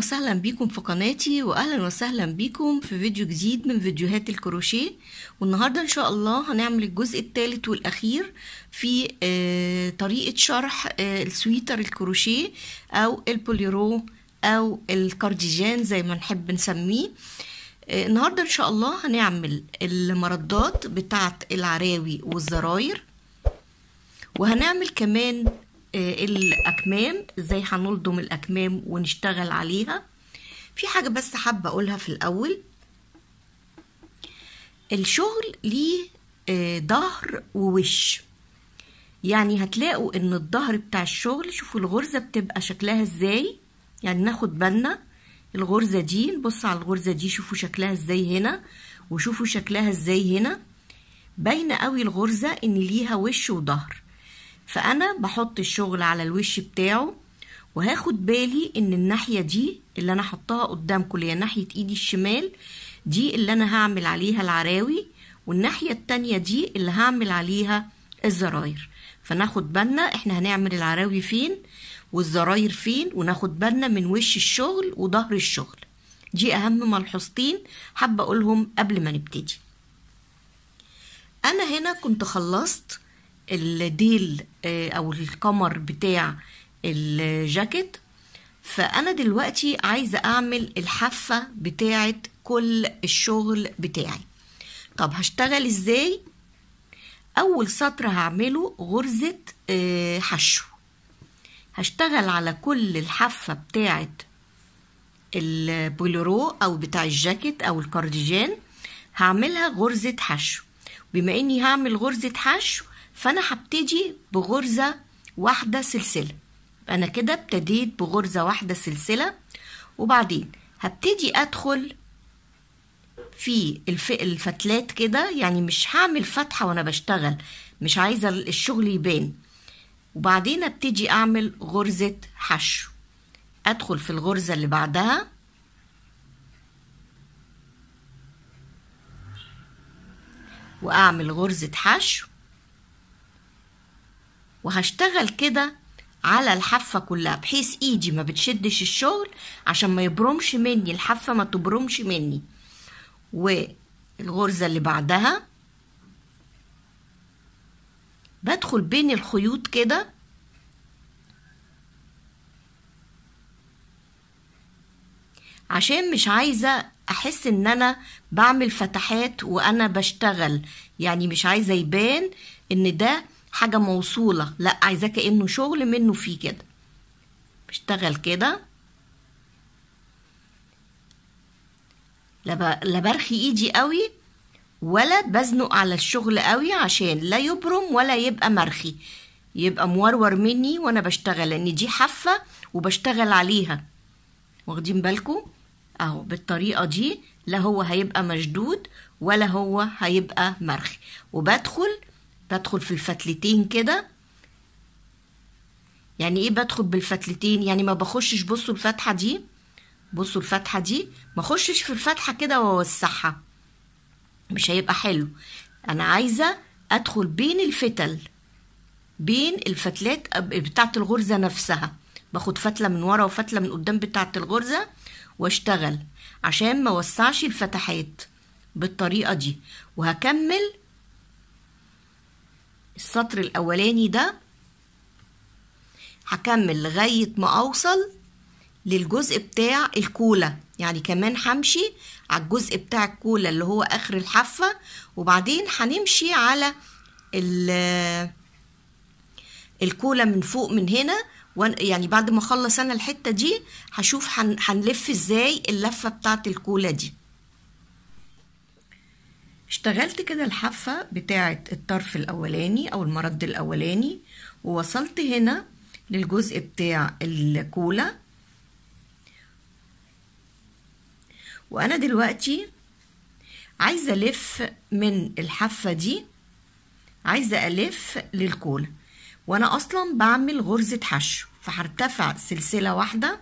وسهلا بيكم في قناتي واهلا وسهلا بيكم في فيديو جديد من فيديوهات الكروشيه والنهارده ان شاء الله هنعمل الجزء الثالث والاخير في آه، طريقه شرح آه، السويتر الكروشيه او البوليرو او الكارديجان زي ما نحب نسميه آه، النهارده ان شاء الله هنعمل المردات بتاعه العراوي والزراير وهنعمل كمان آه، الاكمام ازاي هنلضم الاكمام ونشتغل عليها في حاجه بس حابه اقولها في الاول الشغل ليه آه، ظهر ووش يعني هتلاقوا ان الظهر بتاع الشغل شوفوا الغرزه بتبقى شكلها ازاي يعني ناخد بالنا الغرزه دي نبص على الغرزه دي شوفوا شكلها ازاي هنا وشوفوا شكلها ازاي هنا باينه قوي الغرزه ان ليها وش وظهر فأنا بحط الشغل على الوش بتاعه وهاخد بالي ان الناحية دي اللي انا حطها قدامكم اللي هي ناحية ايدي الشمال دي اللي انا هعمل عليها العراوي والناحية التانية دي اللي هعمل عليها الزراير فناخد بالنا احنا هنعمل العراوي فين والزراير فين وناخد بالنا من وش الشغل وظهر الشغل دي اهم ملحوظتين حابة اقولهم قبل ما نبتدي انا هنا كنت خلصت الديل آه، او القمر بتاع الجاكيت فانا دلوقتي عايزه اعمل الحافه بتاعه كل الشغل بتاعي طب هشتغل ازاي اول سطر هعمله غرزه آه، حشو هشتغل على كل الحافه بتاعه البولورو او بتاع الجاكيت او الكارديجان هعملها غرزه حشو بما اني هعمل غرزه حشو فأنا هبتدي بغرزة واحدة سلسلة أنا كده ابتديت بغرزة واحدة سلسلة وبعدين هبتدي أدخل في الفتلات كده يعني مش هعمل فتحة وأنا بشتغل مش عايزة الشغل يبان وبعدين ابتدي أعمل غرزة حشو أدخل في الغرزة اللي بعدها وأعمل غرزة حشو وهشتغل كده على الحافة كلها بحيث ايدي ما بتشدش الشغل عشان ما يبرمش مني الحافة ما تبرمش مني والغرزة اللي بعدها بدخل بين الخيوط كده عشان مش عايزة احس ان انا بعمل فتحات وانا بشتغل يعني مش عايزة يبان ان ده حاجة موصولة لا عايزاه كأنه شغل منه فيه كده بشتغل كده لا برخي ايدي قوي ولا بزنق على الشغل قوي عشان لا يبرم ولا يبقى مرخي يبقى مورور مني وانا بشتغل لان دي حافة وبشتغل عليها واخدين بالكم اهو بالطريقة دي لا هو هيبقى مشدود ولا هو هيبقى مرخي وبدخل بدخل في الفتلتين كده يعني ايه بدخل بالفتلتين يعني ما بخشش بصوا الفتحه دي بصوا الفتحه دي ما اخشش في الفتحه كده واوسعها مش هيبقى حلو انا عايزه ادخل بين الفتل بين الفتلات بتاعه الغرزه نفسها باخد فتله من ورا وفتله من قدام بتاعه الغرزه واشتغل عشان ما اوسعش الفتحات بالطريقه دي وهكمل السطر الأولاني ده هكمل لغاية ما أوصل للجزء بتاع الكولا يعني كمان همشي على الجزء بتاع الكولا اللي هو آخر الحافة وبعدين هنمشي على الكولا من فوق من هنا يعني بعد ما اخلص انا الحته دي هشوف هنلف ازاي اللفه بتاعت الكولا دي اشتغلت كده الحافة بتاعة الطرف الأولاني أو المرد الأولاني ووصلت هنا للجزء بتاع الكولا وأنا دلوقتي عايزة ألف من الحافة دي عايزة ألف للكولا وأنا أصلا بعمل غرزة حشو فهرتفع سلسلة واحدة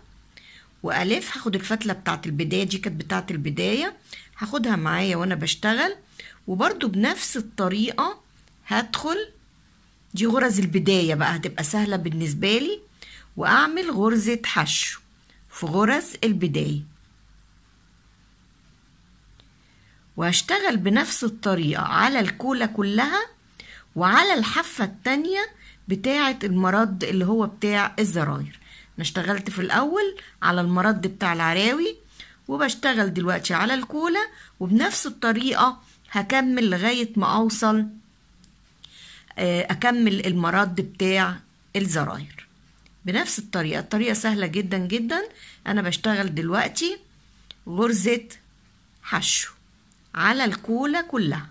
وألف هاخد الفتلة بتاعة البداية دي كانت بتاعة البداية هاخدها معايا وأنا بشتغل وبرده بنفس الطريقة هدخل دي غرز البداية بقى هتبقى سهلة بالنسبة لي وأعمل غرزة حشو في غرز البداية وهشتغل بنفس الطريقة على الكولة كلها وعلى الحفة التانية بتاعة المرد اللي هو بتاع الزراير أنا اشتغلت في الأول على المرد بتاع العراوي وبشتغل دلوقتي على الكولة وبنفس الطريقة هكمل لغاية ما أوصل آه، أكمل المرد بتاع الزراير بنفس الطريقة الطريقة سهلة جدا جدا أنا بشتغل دلوقتي غرزة حشو على الكولة كلها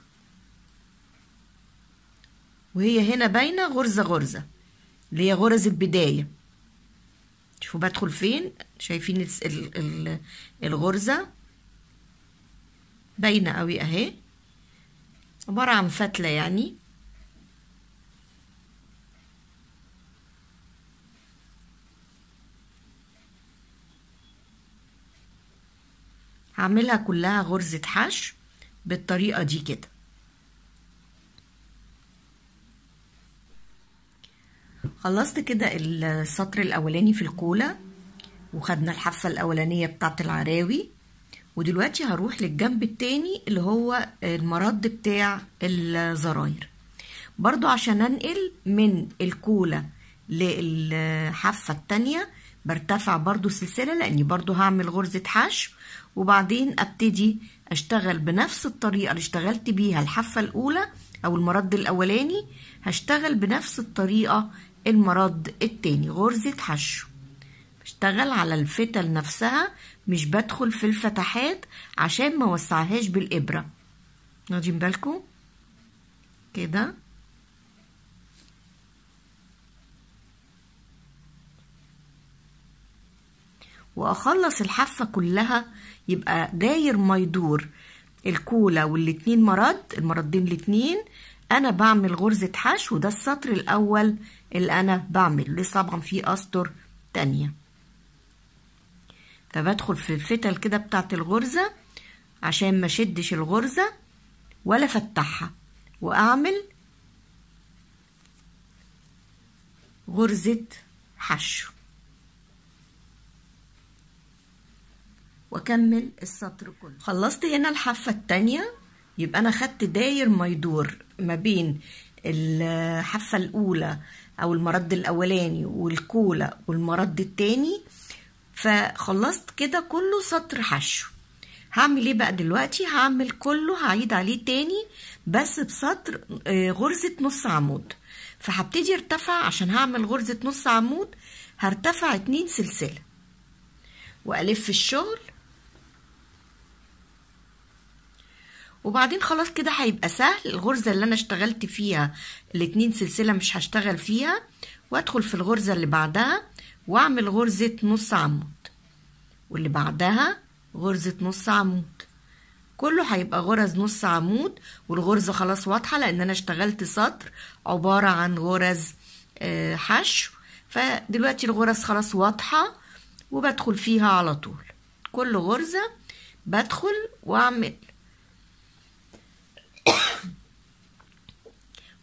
وهي هنا باينة غرزة غرزة اللي هي غرز البداية شوفوا بدخل فين شايفين الغرزة باينة قوي أهي عبارة عن فتلة يعني هعملها كلها غرزة حشو بالطريقة دي كده خلصت كده السطر الأولاني في الكولا وخدنا الحفة الأولانية بتاعت العراوي ودلوقتي هروح للجنب التاني اللي هو المرد بتاع الزراير برضو عشان انقل من الكولة للحافة التانية برتفع برضو سلسلة لاني برضو هعمل غرزة حشو وبعدين ابتدي اشتغل بنفس الطريقة اللي اشتغلت بيها الحافة الاولى او المرد الاولاني هشتغل بنفس الطريقة المرد التاني غرزة حشو بشتغل على الفتل نفسها مش بدخل في الفتحات عشان ما وسعهاش بالإبرة واخدين بالكو كده واخلص الحافه كلها يبقى داير ما يدور الكولا والاتنين مرد المردين الاتنين انا بعمل غرزه حشو وده السطر الاول اللي انا بعمله لسه طبعا فيه اسطر تانيه فبدخل في الفتل كده بتاعت الغرزة عشان ما شدش الغرزة ولا افتحها واعمل غرزة حشو واكمل السطر كله خلصت هنا الحافة التانية يبقى انا خدت داير ما يدور ما بين الحافة الاولى او المرد الاولاني والكوله والمرد التاني فخلصت كده كله سطر حشو هعمل ايه بقى دلوقتي هعمل كله هعيد عليه تاني بس بسطر آه، غرزة نص عمود فهبتدي ارتفع عشان هعمل غرزة نص عمود هرتفع اتنين سلسلة والف الشغل وبعدين خلاص كده هيبقى سهل الغرزة اللي انا اشتغلت فيها الاتنين سلسلة مش هشتغل فيها وادخل في الغرزة اللي بعدها واعمل غرزة نص عمود واللي بعدها غرزة نص عمود كله هيبقى غرز نص عمود والغرزة خلاص واضحة لأن أنا اشتغلت سطر عبارة عن غرز آه، حشو فدلوقتي الغرز خلاص واضحة وبدخل فيها على طول كل غرزة بدخل وأعمل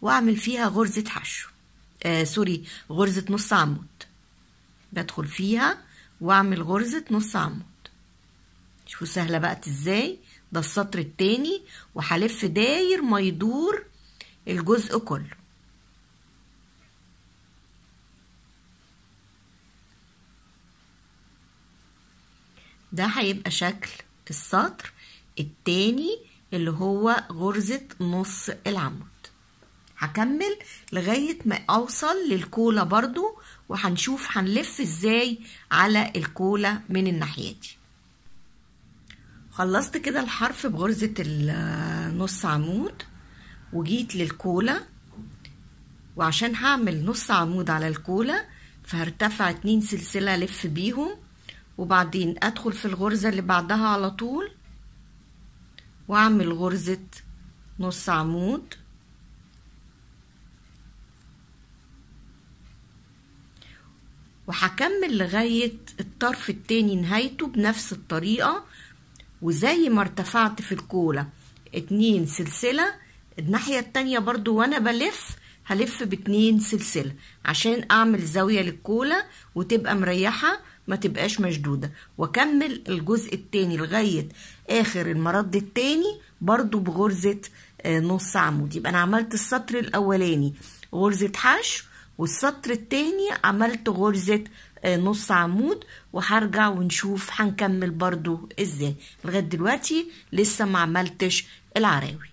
وأعمل فيها غرزة حشو آه سوري غرزة نص عمود بدخل فيها واعمل غرزة نص عمود شوفوا سهلة بقت ازاي ده السطر التاني وهلف داير ما يدور الجزء كله ده هيبقى شكل السطر التاني اللي هو غرزة نص العمود هكمل لغاية ما اوصل للكولة برضو وهنشوف هنلف ازاي على الكولا من الناحيه دي خلصت كده الحرف بغرزه النص عمود وجيت للكولا وعشان هعمل نص عمود على الكولا فهرتفع اتنين سلسله الف بيهم وبعدين ادخل في الغرزه اللي بعدها على طول واعمل غرزه نص عمود وهكمل لغاية الطرف التاني نهايته بنفس الطريقة وزي ما ارتفعت في الكولة اتنين سلسلة الناحية التانية برضو وانا بلف هلف باتنين سلسلة عشان اعمل زاوية للكولة وتبقى مريحة ما تبقاش مشدودة واكمل الجزء التاني لغاية اخر المرد التاني برضو بغرزة آه، نص عمود يبقى انا عملت السطر الاولاني غرزة حشو والسطر التاني عملت غرزة آه، نص عمود وهرجع ونشوف هنكمل برضو ازاي لغاية دلوقتي لسه ما عملتش العراوي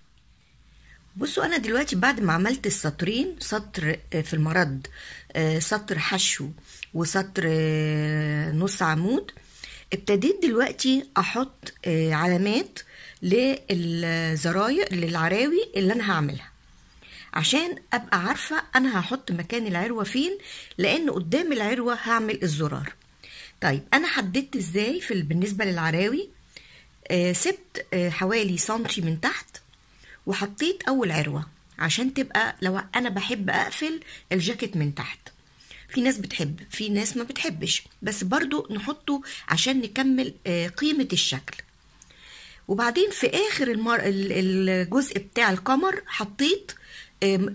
بصوا انا دلوقتي بعد ما عملت السطرين سطر آه، في المرد آه، سطر حشو وسطر نص عمود ابتديت دلوقتي احط علامات للزراير للعراوي اللي انا هعملها عشان ابقى عارفه انا هحط مكان العروه فين لان قدام العروه هعمل الزرار طيب انا حددت ازاي في بالنسبه للعراوي آه سبت آه حوالي سنتي من تحت وحطيت اول عروه عشان تبقى لو انا بحب اقفل الجاكيت من تحت في ناس بتحب في ناس ما بتحبش بس برضو نحطه عشان نكمل آه قيمه الشكل وبعدين في اخر المر... الجزء بتاع القمر حطيت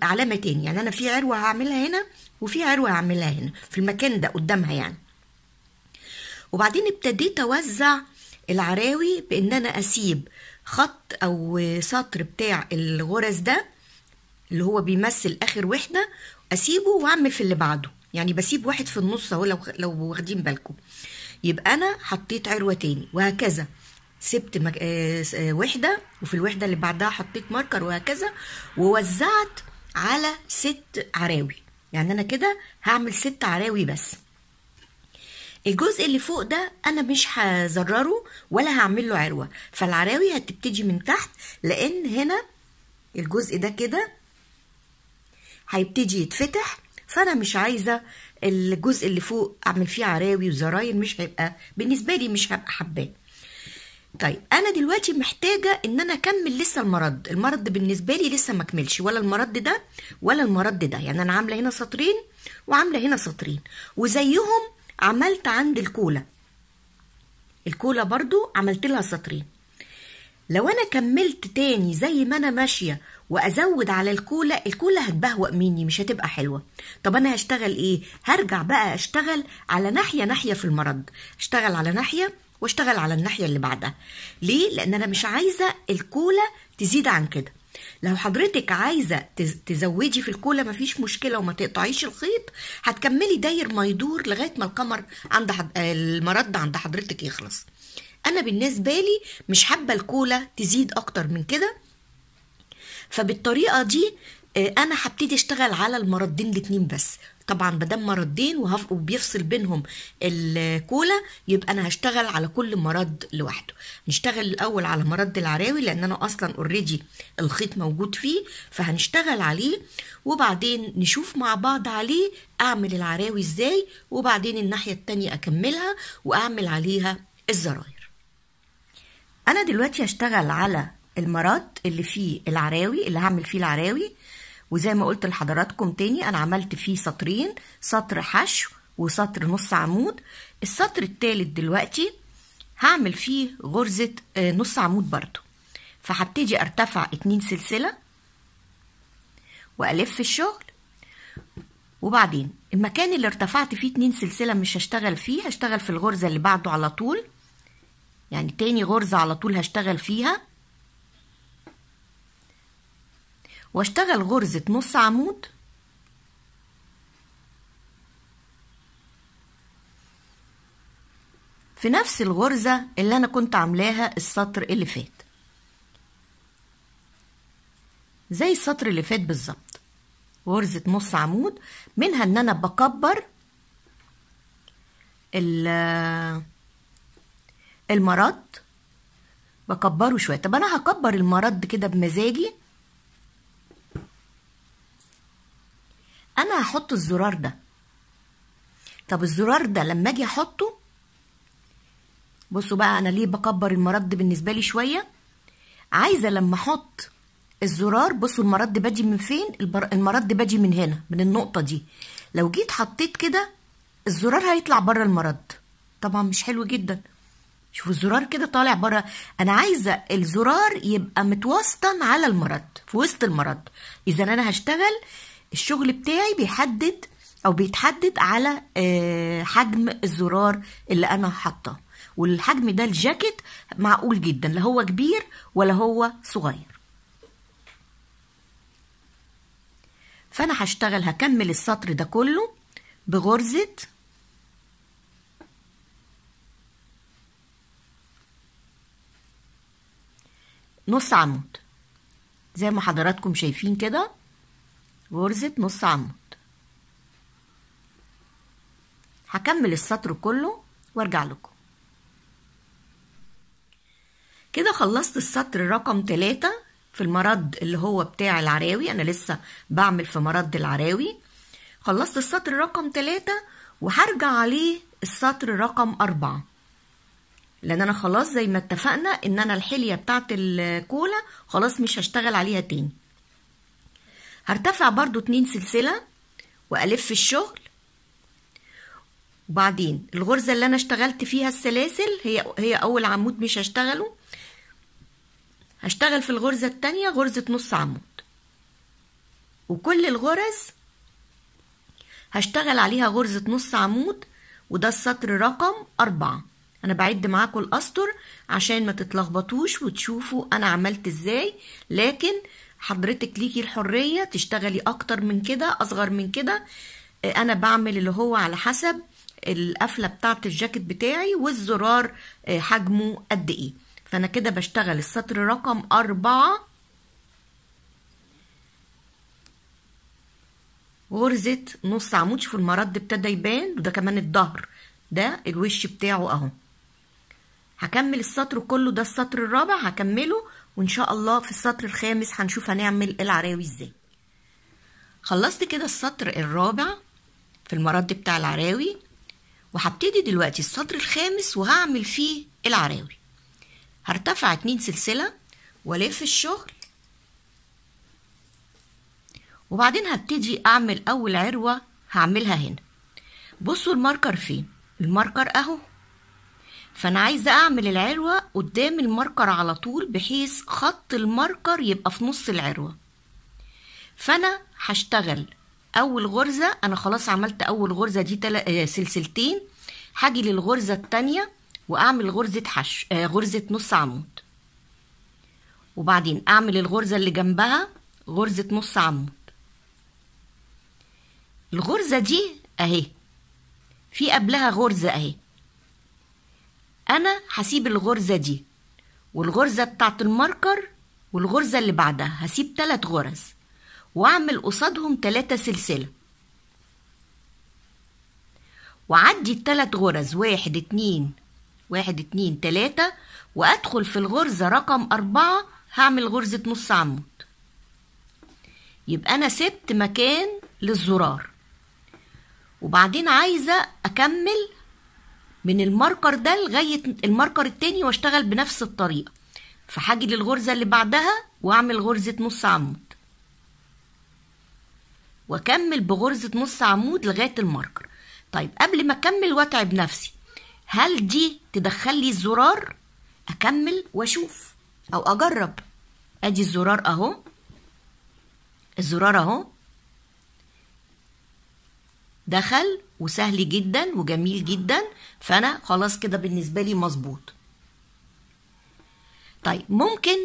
علامه تاني يعني انا في عروه هعملها هنا وفي عروه هعملها هنا في المكان ده قدامها يعني وبعدين ابتديت اوزع العراوي بان انا اسيب خط او سطر بتاع الغرز ده اللي هو بيمثل اخر وحده اسيبه واعمل في اللي بعده يعني بسيب واحد في النص اهو لو لو واخدين بالكم يبقى انا حطيت عروه تاني وهكذا سبت مك... آه، آه، وحده وفي الوحده اللي بعدها حطيت ماركر وهكذا ووزعت على ست عراوي يعني انا كده هعمل ست عراوي بس الجزء اللي فوق ده انا مش هزرره ولا هعمل له عروه فالعراوي هتبتدي من تحت لان هنا الجزء ده كده هيبتدي يتفتح فانا مش عايزه الجزء اللي فوق اعمل فيه عراوي وزراير مش هيبقى بالنسبه لي مش هبقى حباه طيب انا دلوقتي محتاجه ان انا اكمل لسه المرض المرض بالنسبه لي لسه ما كملش ولا المرض ده ولا المرض ده يعني انا عامله هنا سطرين وعامله هنا سطرين وزيهم عملت عند الكولا الكولا برضو عملت لها سطرين لو انا كملت تاني زي ما انا ماشيه وازود على الكولا الكولا هتبهوأ مني مش هتبقى حلوه طب انا هشتغل ايه هرجع بقى اشتغل على ناحيه ناحيه في المرض اشتغل على ناحيه واشتغل على الناحية اللي بعدها ليه؟ لأن أنا مش عايزة الكولا تزيد عن كده لو حضرتك عايزة تزودي في الكولا مفيش مشكلة وما تقطعيش الخيط هتكملي داير ما يدور لغاية ما القمر عند حد... المرد عند حضرتك يخلص أنا بالنسبة لي مش حابة الكولا تزيد أكتر من كده فبالطريقة دي آه، انا هبتدي اشتغل على المردين الاتنين بس طبعا مادام مرضين وبيفصل بينهم الكولا يبقى انا هشتغل على كل مرض لوحده نشتغل الاول على مرض العراوي لان انا اصلا اوريدي الخيط موجود فيه فهنشتغل عليه وبعدين نشوف مع بعض عليه اعمل العراوي ازاي وبعدين الناحيه التانية اكملها واعمل عليها الزراير انا دلوقتي هشتغل على المرض اللي فيه العراوي اللي هعمل فيه العراوي وزي ما قلت لحضراتكم تاني انا عملت فيه سطرين سطر حشو وسطر نص عمود السطر التالت دلوقتي هعمل فيه غرزة آه، نص عمود برضو فهبتدي ارتفع اتنين سلسلة والف الشغل وبعدين المكان اللي ارتفعت فيه اتنين سلسلة مش هشتغل فيه هشتغل في الغرزة اللي بعده على طول يعني تاني غرزة على طول هشتغل فيها واشتغل غرزة نص عمود في نفس الغرزة اللي أنا كنت عاملاها السطر اللي فات زي السطر اللي فات بالظبط غرزة نص عمود منها ان انا بكبر المرض بكبره شوية طب انا هكبر المرض كده بمزاجي هحط الزرار ده طب الزرار ده لما اجي احطه بصوا بقى انا ليه بكبر المرد بالنسبه لي شويه عايزه لما احط الزرار بصوا المرد باجي من فين المرد باجي من هنا من النقطه دي لو جيت حطيت كده الزرار هيطلع بره المرد طبعا مش حلو جدا شوفوا الزرار كده طالع بره انا عايزه الزرار يبقى متوسطا على المرد في وسط المرد اذا انا هشتغل الشغل بتاعي بيحدد او بيتحدد على آه، حجم الزرار اللي انا حاطاه والحجم ده الجاكيت معقول جدا لا هو كبير ولا هو صغير فانا هشتغل هكمل السطر ده كله بغرزه نص عمود زي ما حضراتكم شايفين كده غرزة نص عمود هكمل السطر كله وارجع لكم كده خلصت السطر رقم تلاتة في المرد اللي هو بتاع العراوي انا لسه بعمل في مرد العراوي خلصت السطر رقم تلاتة وهرجع عليه السطر رقم أربعة لان انا خلاص زي ما اتفقنا ان انا الحليه بتاعت الكولا خلاص مش هشتغل عليها تاني هرتفع برضو اتنين سلسلة وألف الشغل وبعدين الغرزة اللي أنا اشتغلت فيها السلاسل هي هي أول عمود مش هشتغله هشتغل في الغرزة التانية غرزة نص عمود وكل الغرز هشتغل عليها غرزة نص عمود وده السطر رقم أربعة أنا بعد معاكم الأسطر عشان ما تتلخبطوش وتشوفوا أنا عملت إزاي لكن حضرتك ليكي الحرية تشتغلي أكتر من كده أصغر من كده آه، أنا بعمل اللي هو على حسب القفلة بتاعة الجاكيت بتاعي والزرار آه، حجمه قد إيه فأنا كده بشتغل السطر رقم أربعة غرزة نص عمود شوفوا المرد ابتدى يبان وده كمان الظهر ده الوش بتاعه أهو هكمل السطر كله ده السطر الرابع هكمله وان شاء الله في السطر الخامس هنشوف هنعمل العراوي ازاي خلصت كده السطر الرابع في المرد بتاع العراوي وهبتدي دلوقتي السطر الخامس وهعمل فيه العراوي هرتفع اتنين سلسلة والف الشغل وبعدين هبتدي اعمل اول عروة هعملها هنا بصوا الماركر فين الماركر اهو فانا عايزه اعمل العروه قدام الماركر على طول بحيث خط الماركر يبقى في نص العروه فانا هشتغل اول غرزه انا خلاص عملت اول غرزه دي تل... آه، سلسلتين هاجي للغرزه التانية واعمل غرزه حش آه، غرزه نص عمود وبعدين اعمل الغرزه اللي جنبها غرزه نص عمود الغرزه دي اهي في قبلها غرزه اهي انا هسيب الغرزه دي والغرزه بتاعه الماركر والغرزه اللي بعدها هسيب تلات غرز واعمل قصادهم تلاتة سلسله وعدي التلات غرز واحد اتنين واحد اتنين تلاتة وأدخل في الغرزة رقم أربعة هعمل غرزة نص عمود يبقى أنا سبت مكان للزرار وبعدين عايزة أكمل من الماركر ده لغايه الماركر التاني واشتغل بنفس الطريقه فهاجي للغرزه اللي بعدها واعمل غرزه نص عمود واكمل بغرزه نص عمود لغايه الماركر طيب قبل ما اكمل واتعب نفسي هل دي تدخل لي الزرار اكمل واشوف او اجرب ادي الزرار اهو الزرار اهو دخل وسهل جدا وجميل جدا فانا خلاص كده بالنسبه لي مظبوط طيب ممكن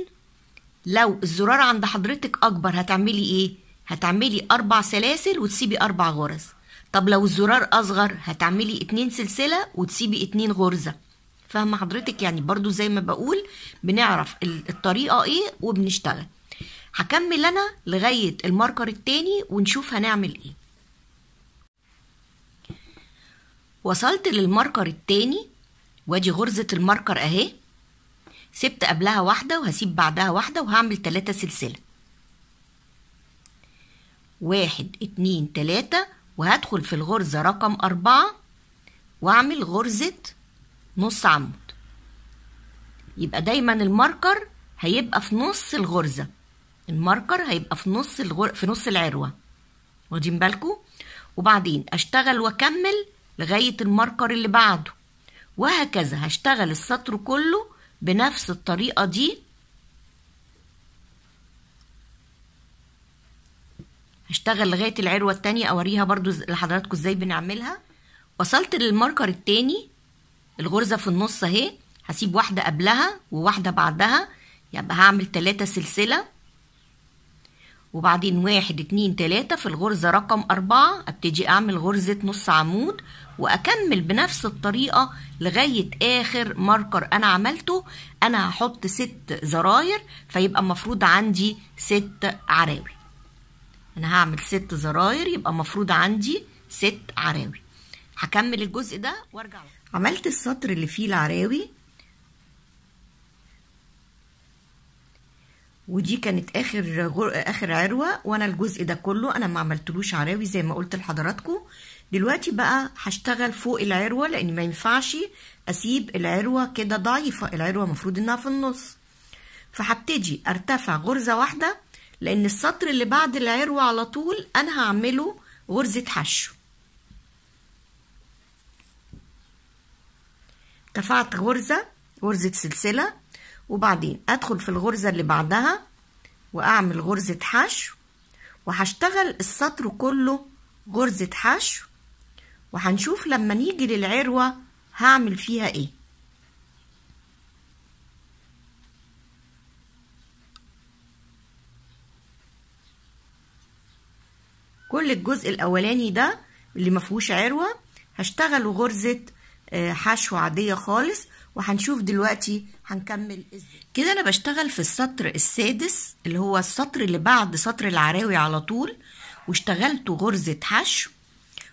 لو الزرار عند حضرتك اكبر هتعملي ايه هتعملي اربع سلاسل وتسيبي اربع غرز طب لو الزرار اصغر هتعملي اتنين سلسله وتسيبي اتنين غرزه فاهمه حضرتك يعني برضو زي ما بقول بنعرف الطريقه ايه وبنشتغل هكمل انا لغايه الماركر التاني ونشوف هنعمل ايه وصلت للماركر التاني وادي غرزة الماركر اهي سبت قبلها واحدة وهسيب بعدها واحدة وهعمل تلاتة سلسلة واحد اتنين تلاتة وهدخل في الغرزة رقم أربعة وأعمل غرزة نص عمود يبقى دايما الماركر هيبقى في نص الغرزة الماركر هيبقى في نص الغر... في نص العروة واخدين بالكوا وبعدين أشتغل وأكمل لغاية الماركر اللي بعده وهكذا هشتغل السطر كله بنفس الطريقة دي هشتغل لغاية العروة التانية اوريها برضو لحضراتكم ازاي بنعملها وصلت للماركر التاني الغرزة في النص اهي هسيب واحدة قبلها وواحدة بعدها يبقى هعمل تلاتة سلسلة وبعدين واحد اتنين تلاتة في الغرزة رقم أربعة أبتدي أعمل غرزة نص عمود واكمل بنفس الطريقه لغايه اخر ماركر انا عملته انا هحط ست زراير فيبقى المفروض عندي ست عراوي انا هعمل ست زراير يبقى المفروض عندي ست عراوي هكمل الجزء ده وارجع عملت السطر اللي فيه العراوي ودي كانت اخر غر... اخر عروه وانا الجزء ده كله انا ما عملتلوش عراوي زي ما قلت لحضراتكم دلوقتي بقى هشتغل فوق العروة لأن ما ينفعش أسيب العروة كده ضعيفة العروة مفروض إنها في النص فهبتدي أرتفع غرزة واحدة لأن السطر اللي بعد العروة على طول أنا هعمله غرزة حشو ارتفعت غرزة غرزة سلسلة وبعدين أدخل في الغرزة اللي بعدها وأعمل غرزة حشو وهشتغل السطر كله غرزة حشو وهنشوف لما نيجي للعروة هعمل فيها ايه كل الجزء الاولاني ده اللي مفهوش عروة هشتغله غرزة آه، حشو عادية خالص وهنشوف دلوقتي هنكمل ازاي كده انا بشتغل في السطر السادس اللي هو السطر اللي بعد سطر العراوي على طول واشتغلته غرزة حشو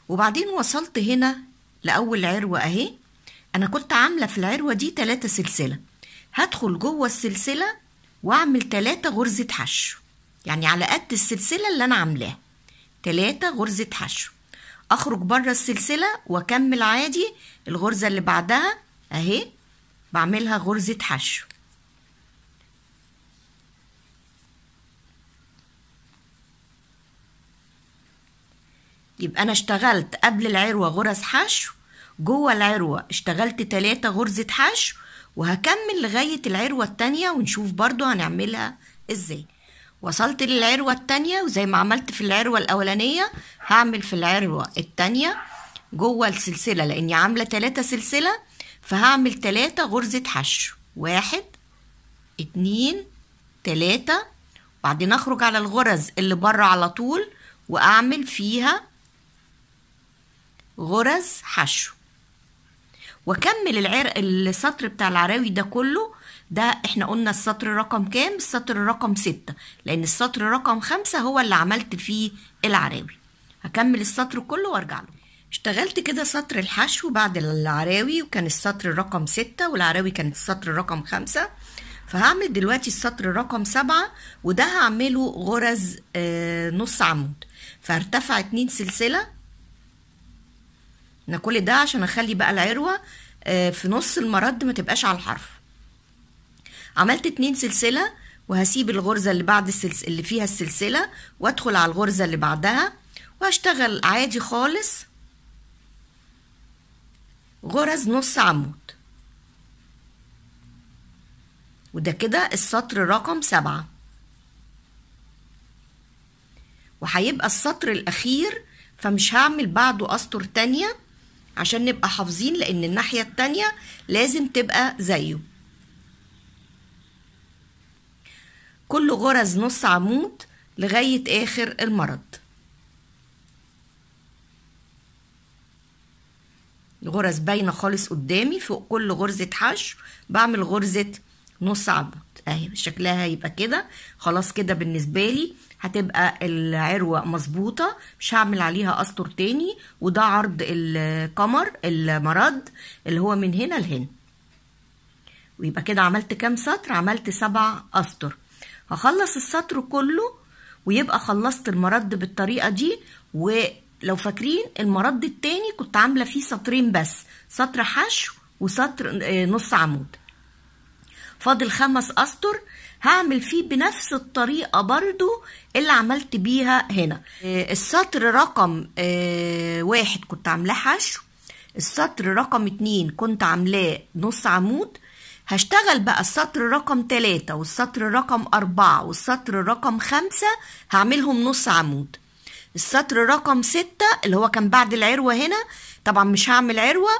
وبعدين وصلت هنا لأول عروة أهي أنا كنت عاملة في العروة دي تلاتة سلسلة هدخل جوه السلسلة وأعمل تلاتة غرزة حشو يعني على قد السلسلة اللي أنا عاملاها تلاتة غرزة حشو أخرج بره السلسلة وأكمل عادي الغرزة اللي بعدها أهي بعملها غرزة حشو يبقى انا اشتغلت قبل العروه غرز حشو جوه العروه اشتغلت تلاتة غرزه حشو وهكمل لغايه العروه التانية ونشوف برضو هنعملها ازاي وصلت للعروه التانية وزي ما عملت في العروه الاولانيه هعمل في العروه التانية جوه السلسله لاني عامله تلاتة سلسله فهعمل تلاتة غرزه حشو واحد اتنين تلاتة وبعدين اخرج على الغرز اللي بره على طول واعمل فيها غرز حشو وكمل العرق السطر بتاع العراوي ده كله ده احنا قلنا السطر رقم كام السطر رقم ستة لان السطر رقم خمسة هو اللي عملت فيه العراوي هكمل السطر كله وارجع له اشتغلت كده سطر الحشو بعد العراوي وكان السطر رقم ستة والعراوي كان السطر رقم خمسة فهعمل دلوقتي السطر رقم سبعة وده هعمله غرز آه، نص عمود فارتفع اتنين سلسلة انا كل ده عشان اخلي بقى العروه آه، في نص المرد ما تبقاش على الحرف عملت اتنين سلسله وهسيب الغرزه اللي بعد السلس... اللي فيها السلسله وادخل على الغرزه اللي بعدها وهشتغل عادي خالص غرز نص عمود وده كده السطر رقم سبعة وهيبقى السطر الأخير فمش هعمل بعده أسطر تانية عشان نبقى حافظين لأن الناحية التانية لازم تبقى زيه كل غرز نص عمود لغاية آخر المرض الغرز باينة خالص قدامي فوق كل غرزة حشو بعمل غرزة نص عمود اهي شكلها يبقى كده خلاص كده بالنسبه لي هتبقى العروه مظبوطه مش هعمل عليها اسطر تاني وده عرض القمر المرد اللي هو من هنا لهنا ويبقى كده عملت كام سطر عملت سبع اسطر هخلص السطر كله ويبقى خلصت المرد بالطريقه دي ولو فاكرين المرد التاني كنت عامله فيه سطرين بس سطر حشو وسطر آه، نص عمود فاضل خمس أسطر هعمل فيه بنفس الطريقة برضو اللي عملت بيها هنا آه، السطر رقم آه، واحد كنت عاملاه حشو السطر رقم اتنين كنت عاملاه نص عمود هشتغل بقى السطر رقم تلاتة والسطر رقم أربعة والسطر رقم خمسة هعملهم نص عمود السطر رقم ستة اللي هو كان بعد العروة هنا طبعا مش هعمل عروة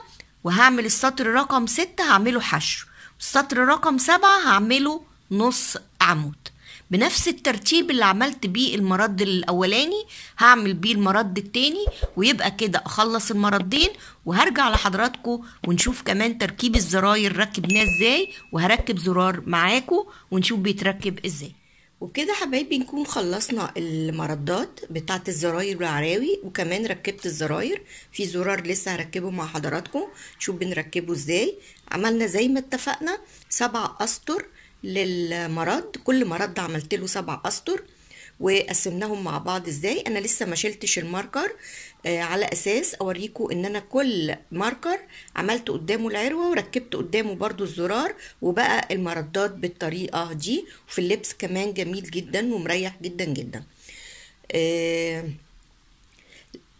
وهعمل السطر رقم ستة هعمله حشو السطر رقم سبعة هعمله نص عمود بنفس الترتيب اللي عملت بيه المرد الاولاني هعمل بيه المرد التاني ويبقى كده اخلص المردين وهرجع لحضراتكم ونشوف كمان تركيب الزراير ركبناه ازاي وهركب زرار معاكم ونشوف بيتركب ازاي وبكده حبايبي نكون خلصنا المردات بتاعه الزراير والعراوي وكمان ركبت الزراير في زرار لسه هركبه مع حضراتكم شوف بنركبه ازاي عملنا زي ما اتفقنا سبع أسطر للمرض كل مرض عملت له سبع أسطر وقسمناهم مع بعض ازاي انا لسه ما شلتش الماركر آه على اساس اوريكم ان انا كل ماركر عملت قدامه العروه وركبت قدامه برضو الزرار وبقى المردات بالطريقه دي وفي اللبس كمان جميل جدا ومريح جدا جدا آه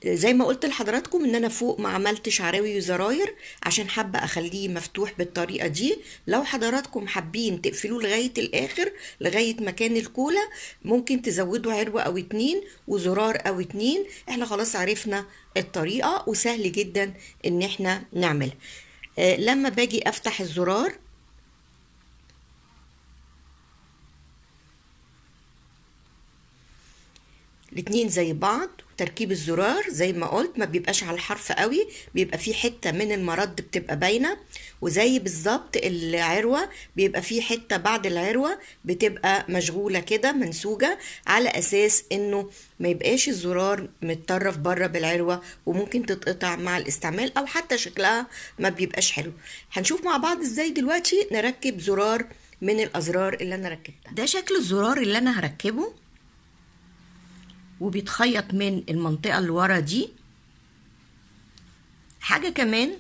زي ما قلت لحضراتكم ان انا فوق ما عملتش عراوي وزراير عشان حابه اخليه مفتوح بالطريقه دي لو حضراتكم حابين تقفلوه لغايه الاخر لغايه مكان الكولا ممكن تزودوا عروه او اتنين وزرار او اتنين احنا خلاص عرفنا الطريقه وسهل جدا ان احنا نعملها آه، لما باجي افتح الزرار الاتنين زي بعض تركيب الزرار زي ما قلت ما بيبقاش على الحرف قوي بيبقى فيه حتة من المرد بتبقى باينة وزي بالظبط العروة بيبقى فيه حتة بعد العروة بتبقى مشغولة كده منسوجة على أساس إنه ما يبقاش الزرار متطرف بره بالعروة وممكن تتقطع مع الاستعمال أو حتى شكلها ما بيبقاش حلو هنشوف مع بعض إزاي دلوقتي نركب زرار من الأزرار اللي أنا ركبتها ده شكل الزرار اللي أنا هركبه وبيتخيط من المنطقة اللي ورا دي حاجة كمان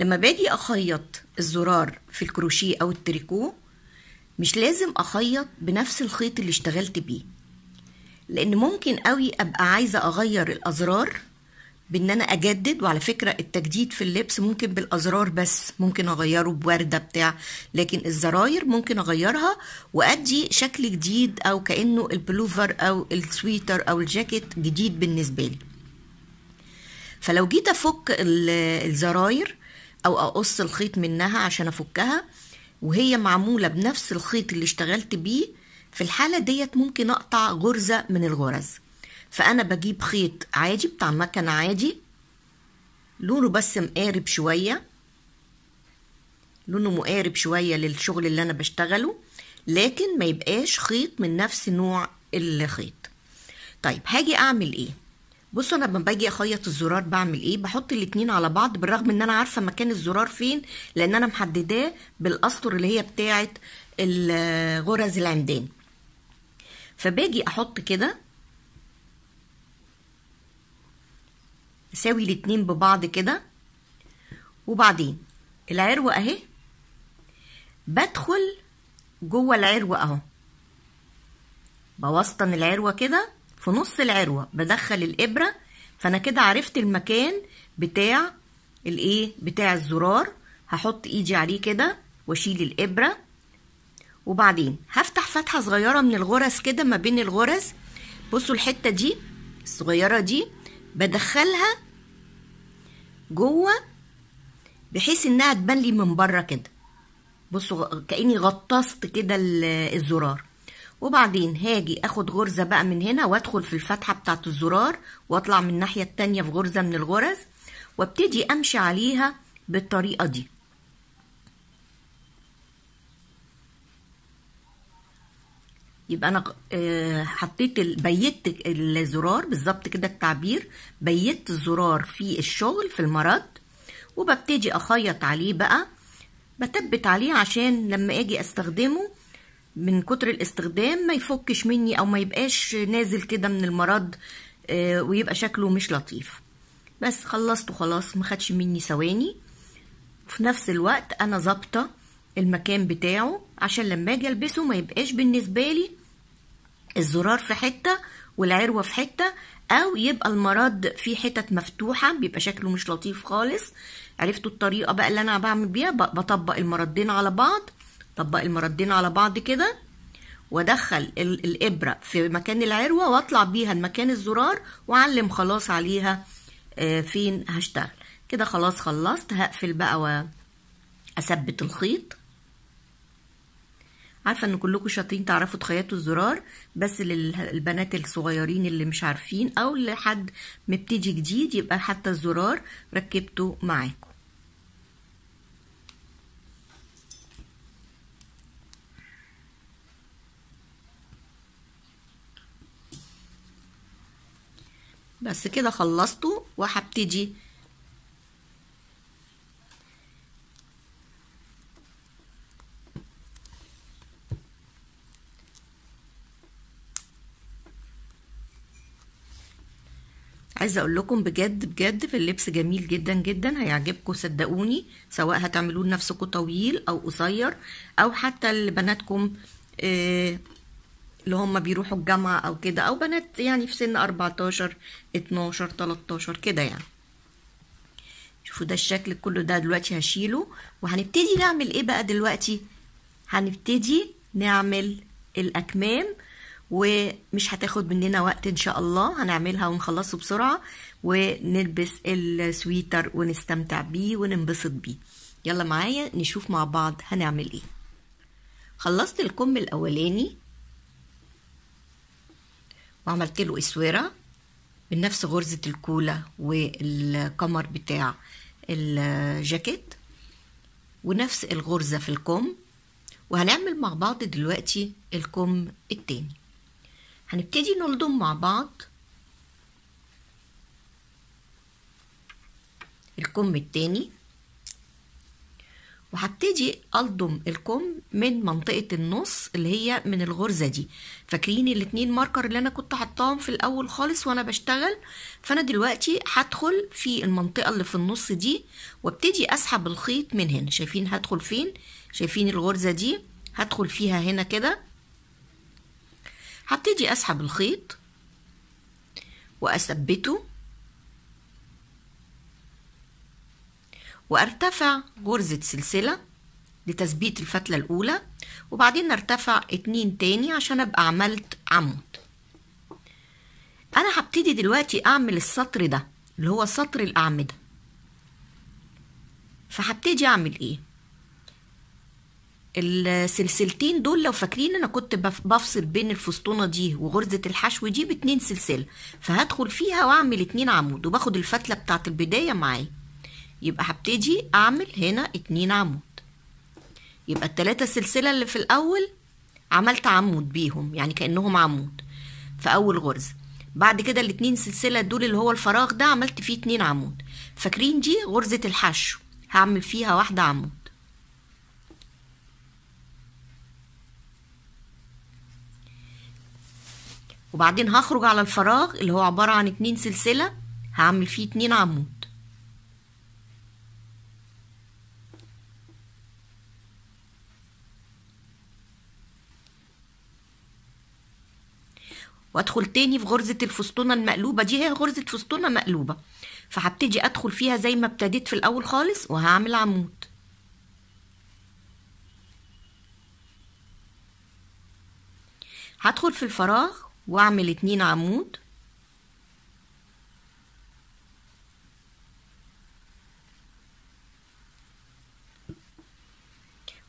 لما باجي أخيط الزرار في الكروشيه أو التريكو مش لازم أخيط بنفس الخيط اللي اشتغلت بيه لأن ممكن قوي أبقى عايزة أغير الأزرار بان انا اجدد وعلى فكره التجديد في اللبس ممكن بالازرار بس ممكن اغيره بورده بتاع لكن الزراير ممكن اغيرها وادي شكل جديد او كانه البلوفر او السويتر او الجاكيت جديد بالنسبه لي فلو جيت افك الزراير او اقص الخيط منها عشان افكها وهي معموله بنفس الخيط اللي اشتغلت بيه في الحاله ديت ممكن اقطع غرزه من الغرز فانا بجيب خيط عادي بتاع مكنه عادي لونه بس مقارب شويه لونه مقارب شويه للشغل اللي انا بشتغله لكن ما يبقاش خيط من نفس نوع الخيط طيب هاجي اعمل ايه بصوا انا لما باجي اخيط الزرار بعمل ايه بحط الاتنين على بعض بالرغم ان انا عارفه مكان الزرار فين لان انا محدداه بالاسطر اللي هي بتاعه غرز العمدان فباجي احط كده تساوي الاتنين ببعض كده وبعدين العروة اهي بدخل جوه العروة اهو بوسطن العروه كده في نص العروه بدخل الابره فانا كده عرفت المكان بتاع الايه بتاع الزرار هحط ايدي عليه كده واشيل الابره وبعدين هفتح فتحه صغيره من الغرز كده ما بين الغرز بصوا الحته دي الصغيره دي بدخلها جوه بحيث انها تبان لي من بره كده بصوا كاني غطست كده الزرار وبعدين هاجي اخد غرزه بقى من هنا وادخل في الفتحه بتاعت الزرار واطلع من الناحيه التانية في غرزه من الغرز وابتدي امشي عليها بالطريقه دي يبقى انا آه، حطيت بيت الزرار بالظبط كده التعبير بيت الزرار في الشغل في المرض وببتدي اخيط عليه بقى بثبت عليه عشان لما اجي استخدمه من كتر الاستخدام ما يفكش مني او ما يبقاش نازل كده من المرض آه، ويبقى شكله مش لطيف بس خلصته خلاص ما خدش مني ثواني في نفس الوقت انا ظابطه المكان بتاعه عشان لما اجي البسه ما يبقاش بالنسبه لي الزرار في حته والعروه في حته او يبقى المرض في حتت مفتوحه بيبقى شكله مش لطيف خالص عرفتوا الطريقه بقى اللي انا بعمل بيها بطبق المردين على بعض طبق المردين على بعض كده وادخل الابره في مكان العروه واطلع بيها لمكان الزرار واعلم خلاص عليها آه، فين هشتغل كده خلاص خلصت هقفل بقى واثبت الخيط عارفه ان كلكم شاطرين تعرفوا تخيطوا الزرار بس للبنات الصغيرين اللي مش عارفين او لحد مبتدي جديد يبقى حتى الزرار ركبته معاكم بس كده خلصته وهبتدي عايزه اقول لكم بجد بجد في اللبس جميل جدا جدا هيعجبكم صدقوني سواء هتعملوا لنفسكم طويل او قصير او حتى لبناتكم آه، اللي هم بيروحوا الجامعه او كده او بنات يعني في سن 14 12 13 كده يعني شوفوا ده الشكل كله ده دلوقتي هشيله وهنبتدي نعمل ايه بقى دلوقتي هنبتدي نعمل الاكمام ومش هتاخد مننا وقت ان شاء الله هنعملها ونخلصه بسرعه ونلبس السويتر ونستمتع بيه وننبسط بيه يلا معايا نشوف مع بعض هنعمل ايه خلصت الكم الاولاني وعملت له اسوره بنفس غرزه الكولا والقمر بتاع الجاكيت ونفس الغرزه في الكم وهنعمل مع بعض دلوقتي الكم التاني هنبتدي يعني نلضم مع بعض الكم التاني وهبتدي الضم الكم من منطقه النص اللي هي من الغرزه دي فاكرين الاتنين ماركر اللي انا كنت حطاهم في الاول خالص وانا بشتغل فانا دلوقتي هدخل في المنطقه اللي في النص دي وابتدي اسحب الخيط من هنا شايفين هدخل فين شايفين الغرزه دي هدخل فيها هنا كده هبتدي اسحب الخيط واثبته وارتفع غرزة سلسلة لتثبيت الفتلة الاولى وبعدين ارتفع اتنين تاني عشان ابقى عملت عمود انا هبتدي دلوقتي اعمل السطر ده اللي هو سطر الاعمدة فهبتدي اعمل ايه السلسلتين دول لو فاكرين انا كنت بفصل بين الفسطونه دي وغرزه الحشو دي باتنين سلسله فهدخل فيها واعمل اتنين عمود وباخد الفتله بتاعت البدايه معايا يبقى هبتدي اعمل هنا اتنين عمود يبقى التلاتة سلسله اللي في الاول عملت عمود بيهم يعني كانهم عمود في اول غرزه بعد كده الاتنين سلسله دول اللي هو الفراغ ده عملت فيه اتنين عمود فاكرين دي غرزه الحشو هعمل فيها واحده عمود وبعدين هخرج على الفراغ اللي هو عبارة عن اتنين سلسلة هعمل فيه اتنين عمود وادخل تاني في غرزة الفستونة المقلوبة دي هي غرزة فستونة مقلوبة فهبتدي ادخل فيها زي ما ابتديت في الاول خالص وهعمل عمود هدخل في الفراغ واعمل اتنين عمود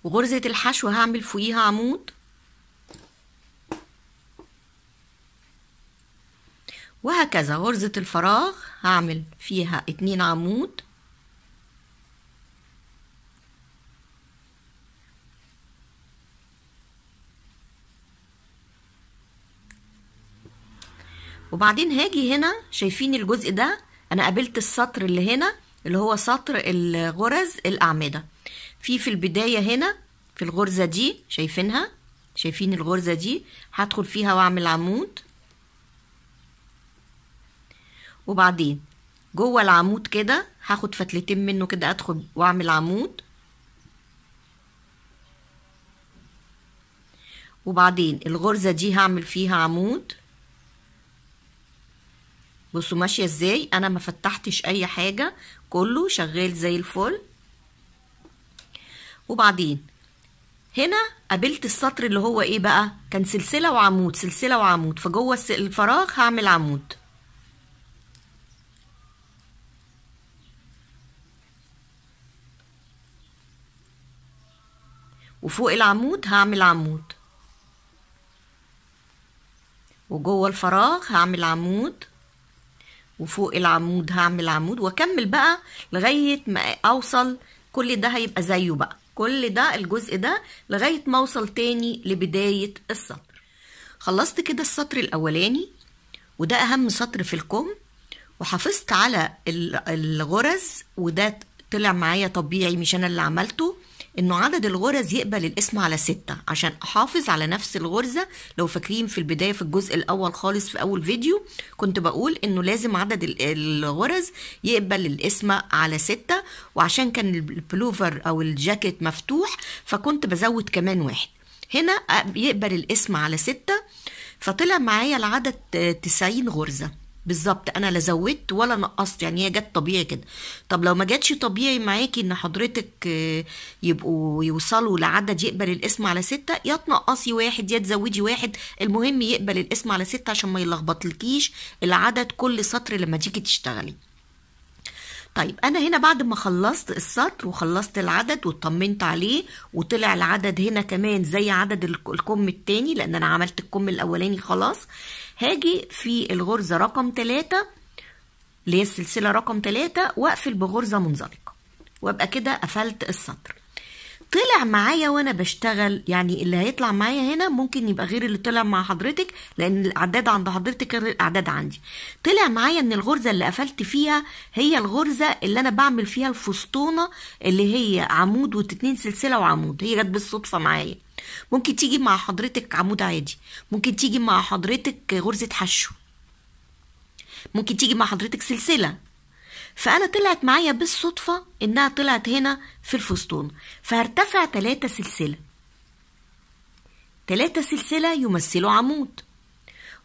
وغرزة الحشو هعمل فوقيها عمود وهكذا غرزة الفراغ هعمل فيها اتنين عمود وبعدين هاجي هنا شايفين الجزء ده انا قابلت السطر اللي هنا اللي هو سطر الغرز الاعمده في في البدايه هنا في الغرزه دي شايفينها شايفين الغرزه دي هدخل فيها واعمل عمود وبعدين جوه العمود كده هاخد فتلتين منه كده ادخل واعمل عمود وبعدين الغرزه دي هعمل فيها عمود بصوا ماشيه ازاي انا ما فتحتش اي حاجه كله شغال زي الفل وبعدين هنا قابلت السطر اللي هو ايه بقى كان سلسله وعمود سلسله وعمود فجوه الفراغ هعمل عمود وفوق العمود هعمل عمود وجوه الفراغ هعمل عمود وفوق العمود هعمل عمود واكمل بقى لغايه ما اوصل كل ده هيبقى زيه بقى كل ده الجزء ده لغايه ما اوصل تاني لبدايه السطر خلصت كده السطر الاولاني وده اهم سطر في الكم وحافظت على الغرز وده طلع معايا طبيعي مش انا اللي عملته انه عدد الغرز يقبل الاسم على ستة عشان احافظ على نفس الغرزة لو فاكرين في البداية في الجزء الاول خالص في اول فيديو كنت بقول انه لازم عدد الغرز يقبل الاسم على ستة وعشان كان البلوفر او الجاكيت مفتوح فكنت بزود كمان واحد هنا يقبل الاسم على ستة فطلع معايا العدد تسعين غرزة بالظبط انا لا زودت ولا نقصت يعني هي جت طبيعي كده طب لو ما جاتش طبيعي معاكي ان حضرتك آه، يبقوا يوصلوا لعدد يقبل الاسم على ستة يا تنقصي واحد يا تزودي واحد المهم يقبل الاسم على ستة عشان ما يلخبطلكيش العدد كل سطر لما تيجي تشتغلي طيب انا هنا بعد ما خلصت السطر وخلصت العدد واطمنت عليه وطلع العدد هنا كمان زي عدد الكم التاني لان انا عملت الكم الاولاني خلاص هاجي في الغرزة رقم ثلاثة اللي هي السلسلة رقم ثلاثة واقفل بغرزة منزلقة وابقى كده قفلت السطر طلع معايا وانا بشتغل يعني اللي هيطلع معايا هنا ممكن يبقى غير اللي طلع مع حضرتك لان الاعداد عند حضرتك غير الاعداد عندي طلع معايا ان الغرزه اللي قفلت فيها هي الغرزه اللي انا بعمل فيها الفسطونه اللي هي عمود واتنين سلسله وعمود هي جت بالصدفه معايا ممكن تيجي مع حضرتك عمود عادي ممكن تيجي مع حضرتك غرزة حشو ممكن تيجي مع حضرتك سلسلة فأنا طلعت معايا بالصدفة إنها طلعت هنا في الفستون فهرتفع تلاتة سلسلة تلاتة سلسلة يمثلوا عمود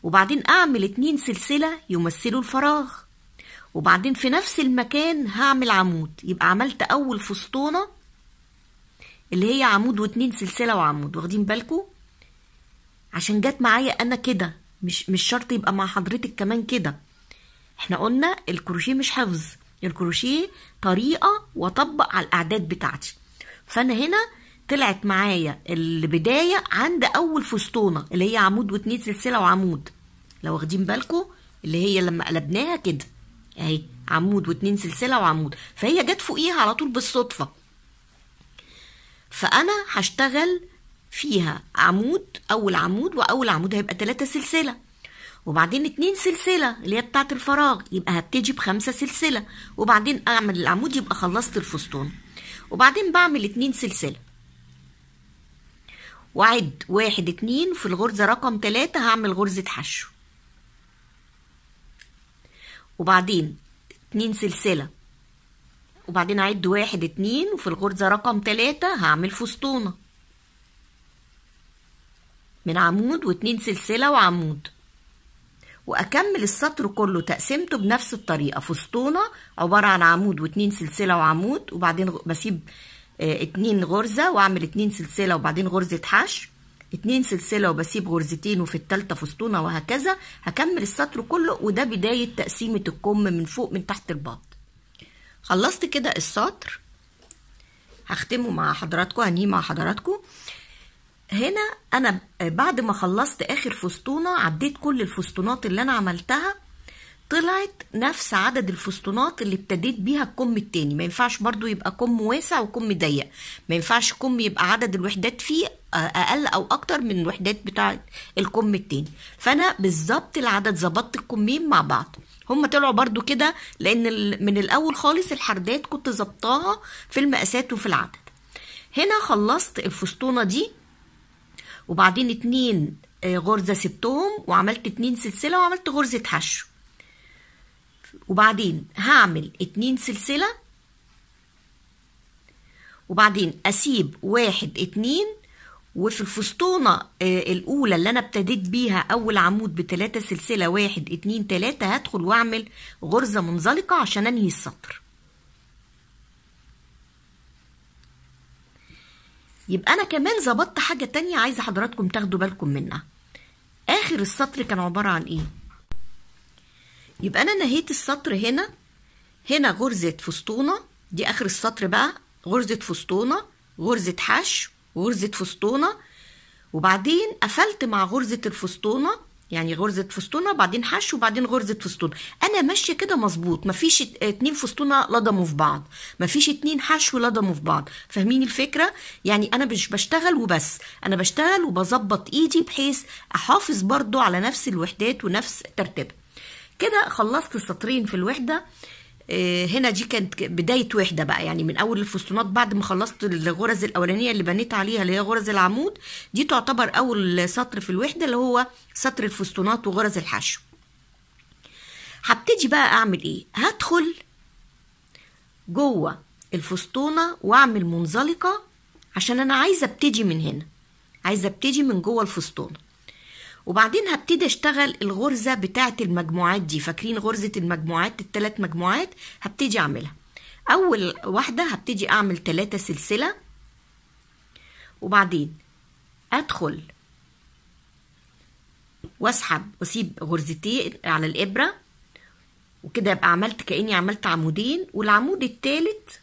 وبعدين أعمل اتنين سلسلة يمثلوا الفراغ وبعدين في نفس المكان هعمل عمود يبقى عملت أول فسطونة اللي هي عمود واتنين سلسله وعمود واخدين بالكو عشان جت معايا انا كده مش مش شرط يبقى مع حضرتك كمان كده احنا قلنا الكروشيه مش حفظ الكروشيه طريقه واطبق على الاعداد بتاعتي فانا هنا طلعت معايا البدايه عند اول فستونه اللي هي عمود واتنين سلسله وعمود لو واخدين بالكو اللي هي لما قلبناها كده اهي عمود واتنين سلسله وعمود فهي جت فوقيها على طول بالصدفه فأنا هشتغل فيها عمود أول عمود وأول عمود هيبقى تلاتة سلسلة وبعدين اتنين سلسلة اللي هي بتاعة الفراغ يبقى هبتدي بخمسة سلسلة وبعدين أعمل العمود يبقى خلصت الفستون وبعدين بعمل اتنين سلسلة وعد واحد اتنين في الغرزة رقم تلاتة هعمل غرزة حشو وبعدين اتنين سلسلة وبعدين اعد واحد اتنين وفي الغرزة رقم تلاتة هعمل فسطونة من عمود واتنين سلسلة وعمود واكمل السطر كله تقسيمته بنفس الطريقة فسطونة عبارة عن عمود واتنين سلسلة وعمود وبعدين بسيب آه، اتنين غرزة واعمل اتنين سلسلة وبعدين غرزة حشو اتنين سلسلة وبسيب غرزتين وفي التالتة فسطونة وهكذا هكمل السطر كله وده بداية تقسيمة الكم من فوق من تحت البطن خلصت كده السطر هختمه مع حضراتكم هنيه مع حضراتكم هنا انا بعد ما خلصت اخر فستونه عديت كل الفستونات اللي انا عملتها طلعت نفس عدد الفستونات اللي ابتديت بيها الكم التاني ما ينفعش برضو يبقى كم واسع وكم ضيق ما ينفعش كم يبقى عدد الوحدات فيه اقل او اكتر من الوحدات بتاعه الكم التاني فانا بالظبط العدد ظبطت الكمين مع بعض هم طلعوا برضو كده لان من الاول خالص الحردات كنت ظبطاها في المقاسات وفي العدد هنا خلصت الفسطونة دي وبعدين اتنين آه، غرزة سبتهم وعملت اتنين سلسلة وعملت غرزة حشو وبعدين هعمل اتنين سلسلة وبعدين اسيب واحد اتنين وفي الفسطونة آه، الأولى اللي أنا ابتديت بيها أول عمود بتلاتة سلسلة واحد اتنين تلاتة هدخل وأعمل غرزة منزلقة عشان أنهي السطر يبقى أنا كمان ظبطت حاجة تانية عايزة حضراتكم تاخدوا بالكم منها آخر السطر كان عبارة عن إيه يبقى أنا نهيت السطر هنا هنا غرزة فسطونة دي آخر السطر بقى غرزة فسطونة غرزة حشو غرزه فستونة وبعدين قفلت مع غرزة الفستونة يعني غرزة فستونة بعدين حشو وبعدين غرزة فستونة أنا ماشية كده مظبوط مفيش اتنين فستونة لضموا في بعض مفيش اتنين حشو لضموا في بعض فاهمين الفكرة يعني أنا مش بشتغل وبس أنا بشتغل وبظبط إيدي بحيث أحافظ برضو على نفس الوحدات ونفس ترتيبها كده خلصت السطرين في الوحدة آه، هنا دي كانت بدايه وحده بقى يعني من اول الفسطونات بعد ما خلصت الغرز الاولانيه اللي بنيت عليها اللي هي غرز العمود دي تعتبر اول سطر في الوحده اللي هو سطر الفسطونات وغرز الحشو هبتدي بقى اعمل ايه هدخل جوه الفسطونه واعمل منزلقه عشان انا عايزه ابتدي من هنا عايزه ابتدي من جوه الفستونه وبعدين هبتدي اشتغل الغرزة بتاعة المجموعات دي فاكرين غرزة المجموعات التلات مجموعات هبتدي اعملها اول واحدة هبتدي اعمل تلاتة سلسلة وبعدين ادخل واسحب واسيب غرزتين على الابرة وكده ابقى عملت كأني عملت عمودين والعمود التالت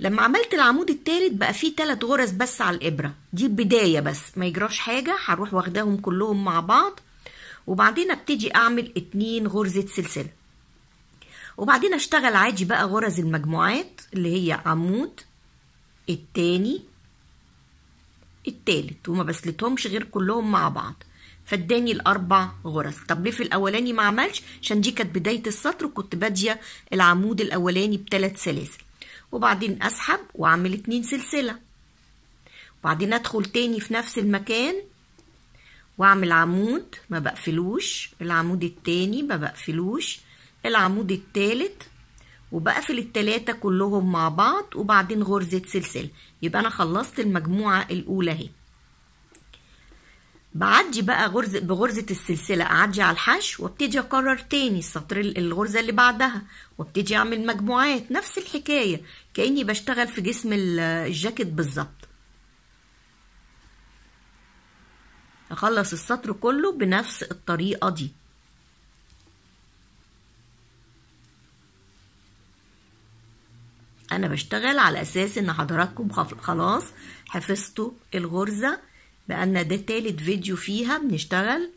لما عملت العمود التالت بقى فيه تلات غرز بس على الإبرة دي بداية بس ما يجراش حاجة هروح واخداهم كلهم مع بعض وبعدين ابتدي أعمل اتنين غرزة سلسلة وبعدين أشتغل عادي بقى غرز المجموعات اللي هي عمود التاني التالت وما بسلتهمش غير كلهم مع بعض فاداني الاربع غرز طب ليه في الاولاني ما عملش عشان دي كانت بدايه السطر وكنت باديه العمود الاولاني بثلاث سلاسل وبعدين اسحب واعمل اتنين سلسلة وبعدين ادخل تاني في نفس المكان واعمل عمود ما بقفلوش العمود التاني ما بقفلوش العمود التالت وبقفل التلاتة كلهم مع بعض وبعدين غرزة سلسلة يبقى انا خلصت المجموعة الاولى اهي بعدي بقى غرزة بغرزة السلسلة أعدي على الحشو وابتدي أكرر تاني السطر الغرزة اللي بعدها وابتدي أعمل مجموعات نفس الحكاية كأني بشتغل في جسم الجاكيت بالظبط أخلص السطر كله بنفس الطريقة دي أنا بشتغل على أساس إن حضراتكم خلاص حفظتوا الغرزة بقالنا ده تالت فيديو فيها بنشتغل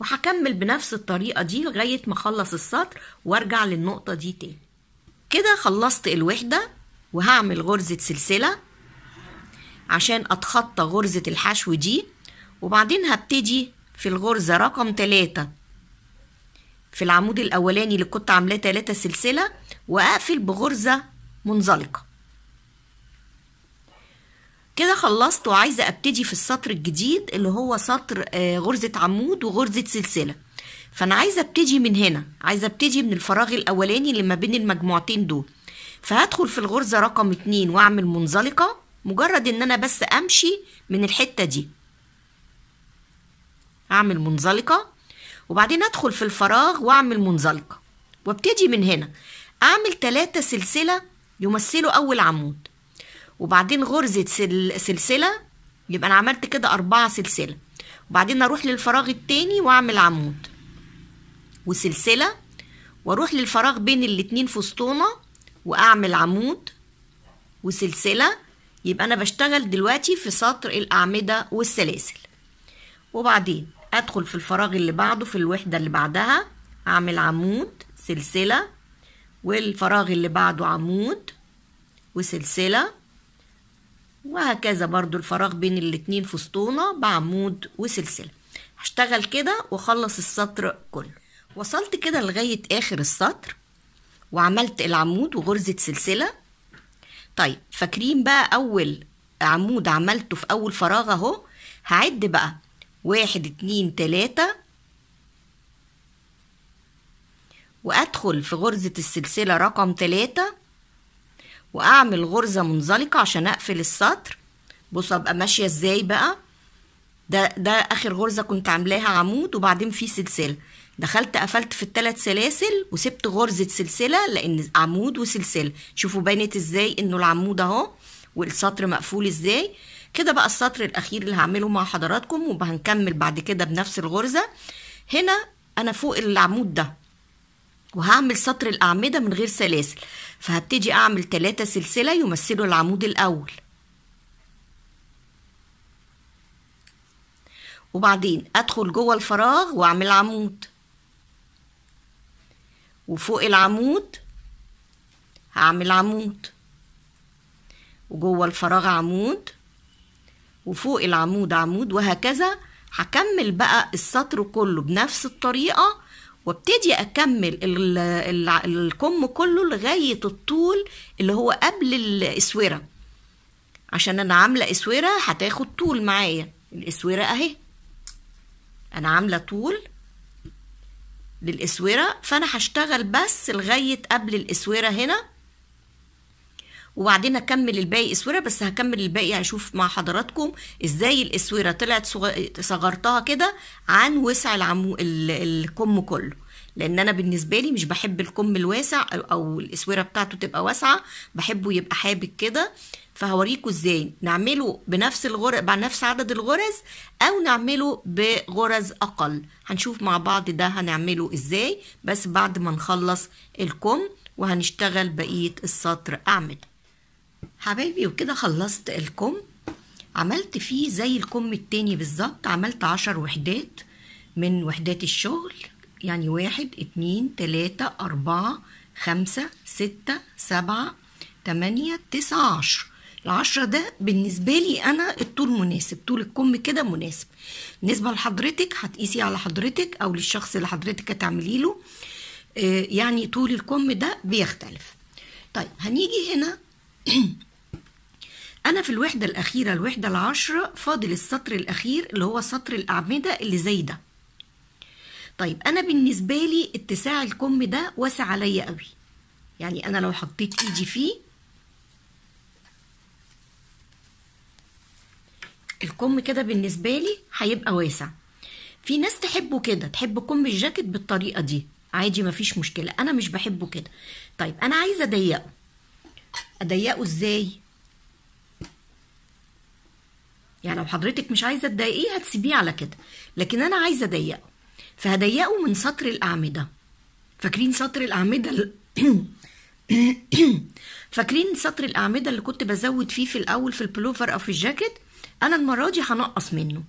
وهكمل بنفس الطريقة دي لغاية ما اخلص السطر وارجع للنقطة دي تاني كده خلصت الوحدة وهعمل غرزة سلسلة عشان اتخطى غرزة الحشو دي وبعدين هبتدي في الغرزة رقم تلاتة في العمود الاولاني اللي كنت عاملاه ثلاثه سلسله واقفل بغرزه منزلقه كده خلصت وعايزه ابتدي في السطر الجديد اللي هو سطر آه، غرزه عمود وغرزه سلسله فانا عايزه ابتدي من هنا عايزه ابتدي من الفراغ الاولاني اللي ما بين المجموعتين دول فهدخل في الغرزه رقم اتنين واعمل منزلقه مجرد ان انا بس امشي من الحته دي اعمل منزلقه وبعدين أدخل في الفراغ وأعمل منزلقة وابتدي من هنا أعمل ثلاثة سلسلة يمثلوا أول عمود وبعدين غرزة سل... سلسلة يبقى أنا عملت كده أربعة سلسلة وبعدين أروح للفراغ التاني وأعمل عمود وسلسلة وأروح للفراغ بين الاتنين فسطونة وأعمل عمود وسلسلة يبقى أنا بشتغل دلوقتي في سطر الأعمدة والسلاسل وبعدين ادخل في الفراغ اللي بعده في الوحدة اللي بعدها اعمل عمود سلسلة والفراغ اللي بعده عمود وسلسلة وهكذا برضو الفراغ بين الاتنين فسطونة بعمود وسلسلة هشتغل كده واخلص السطر كله وصلت كده لغاية اخر السطر وعملت العمود وغرزة سلسلة طيب فاكرين بقى اول عمود عملته في اول فراغ اهو هعد بقى واحد اتنين تلاتة وأدخل في غرزة السلسلة رقم تلاتة وأعمل غرزة منزلقة عشان أقفل السطر بصوا أبقى ماشية إزاي بقى ده ده آخر غرزة كنت عاملاها عمود وبعدين في سلسلة دخلت قفلت في الثلاث سلاسل وسبت غرزة سلسلة لأن عمود وسلسلة شوفوا بانت إزاي إنه العمود أهو والسطر مقفول إزاي كده بقى السطر الاخير اللي هعمله مع حضراتكم وهنكمل بعد كده بنفس الغرزه هنا انا فوق العمود ده وهعمل سطر الاعمده من غير سلاسل فهبتدي اعمل ثلاثة سلسله يمثلوا العمود الاول وبعدين ادخل جوه الفراغ واعمل عمود وفوق العمود هعمل عمود وجوه الفراغ عمود وفوق العمود عمود وهكذا هكمل بقى السطر كله بنفس الطريقة وابتدي أكمل الكم كله لغاية الطول اللي هو قبل الإسورة عشان أنا عاملة إسورة هتاخد طول معايا الإسورة أهي أنا عاملة طول للإسورة فأنا هشتغل بس لغاية قبل الإسورة هنا وبعدين اكمل الباقي اسوره بس هكمل الباقي اشوف مع حضراتكم ازاي الاسوره طلعت صغرتها كده عن وسع العمو الكم كله لان انا بالنسبه لي مش بحب الكم الواسع او الاسوره بتاعته تبقى واسعه بحبه يبقى حابك كده فهوريكم ازاي نعمله بنفس الغرز بنفس عدد الغرز او نعمله بغرز اقل هنشوف مع بعض ده هنعمله ازاي بس بعد ما نخلص الكم وهنشتغل بقيه السطر اعمل حبايبي وكده خلصت الكم عملت فيه زي الكم التاني بالظبط عملت عشر وحدات من وحدات الشغل يعني واحد اتنين تلاتة أربعة خمسة ستة سبعة تمانية تسعة عشر العشرة ده بالنسبة لي أنا الطول مناسب طول الكم كده مناسب بالنسبة لحضرتك هتقيسي على حضرتك أو للشخص اللي حضرتك هتعملي له آه، يعني طول الكم ده بيختلف طيب هنيجي هنا أنا في الوحدة الأخيرة الوحدة العشرة فاضل السطر الأخير اللي هو سطر الأعمدة اللي زي ده طيب أنا بالنسبة لي اتساع الكم ده واسع عليا قوي يعني أنا لو حطيت إيدي e فيه الكم كده بالنسبة لي هيبقى واسع في ناس تحبه كده تحب كم الجاكيت بالطريقة دي عادي مفيش مشكلة أنا مش بحبه كده طيب أنا عايزة أضيقه أضيقه إزاي يعني لو حضرتك مش عايزه تضايقيه هتسيبيه على كده لكن انا عايزه اضيقه فهضيقه من سطر الاعمده فاكرين سطر الاعمده ال... فاكرين سطر الاعمده اللي كنت بزود فيه في الاول في البلوفر او في الجاكيت انا المره دي هنقص منه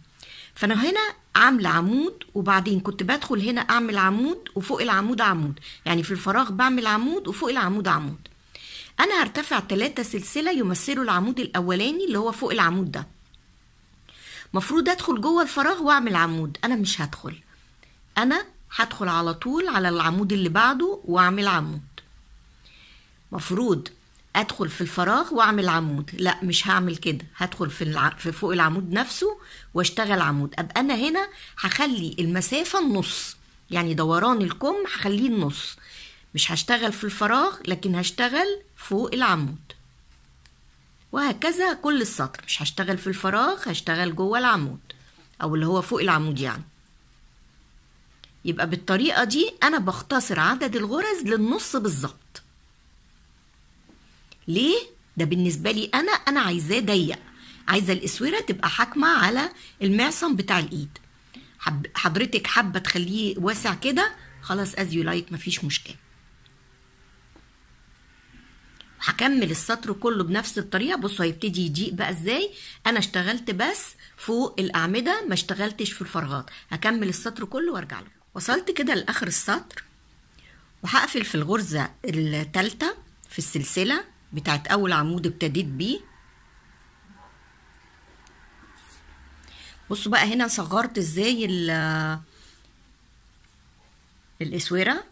فانا هنا عامله عمود وبعدين كنت بدخل هنا اعمل عمود وفوق العمود عمود يعني في الفراغ بعمل عمود وفوق العمود عمود انا هرتفع ثلاثة سلسله يمثلوا العمود الاولاني اللي هو فوق العمود ده مفروض ادخل جوه الفراغ واعمل عمود انا مش هدخل انا هدخل على طول على العمود اللي بعده واعمل عمود مفروض ادخل في الفراغ واعمل عمود لا مش هعمل كده هدخل في, الع... في فوق العمود نفسه واشتغل عمود ابقى انا هنا هخلي المسافه النص يعني دوران الكم هخليه النص مش هشتغل في الفراغ لكن هشتغل فوق العمود وهكذا كل السطر مش هشتغل في الفراغ هشتغل جوه العمود او اللي هو فوق العمود يعني يبقى بالطريقه دي انا بختصر عدد الغرز للنص بالظبط ليه ده بالنسبه لي انا انا عايزاه ضيق عايزه الاسوره تبقى حاكمه على المعصم بتاع الايد حضرتك حابه تخليه واسع كده خلاص از يو لايك مفيش مشكله هكمل السطر كله بنفس الطريقه بصوا هيبتدي يضيق بقى ازاي انا اشتغلت بس فوق الاعمده ما اشتغلتش في الفراغات هكمل السطر كله وارجع له وصلت كده لاخر السطر وهقفل في الغرزه الثالثه في السلسله بتاعت اول عمود ابتديت بيه بصوا بقى هنا صغرت ازاي الاسوره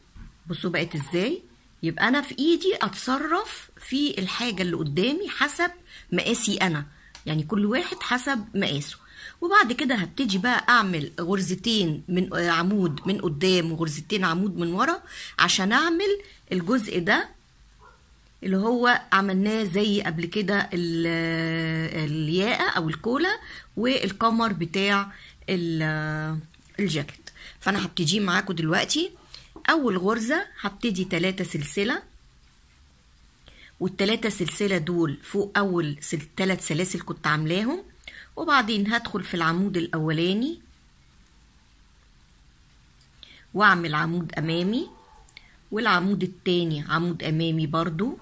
بصوا بقت ازاي يبقى انا في ايدي اتصرف في الحاجه اللي قدامي حسب مقاسي انا يعني كل واحد حسب مقاسه وبعد كده هبتدي بقى اعمل غرزتين من عمود من قدام وغرزتين عمود من ورا عشان اعمل الجزء ده اللي هو عملناه زي قبل كده الياقه او الكولا والقمر بتاع الجاكيت فانا هبتدي معاكم دلوقتي اول غرزة هبتدي تلاتة سلسلة والتلاتة سلسلة دول فوق اول سل... تلات سلاسل كنت عاملاهم وبعدين هدخل في العمود الاولاني واعمل عمود امامي والعمود التاني عمود امامي برضو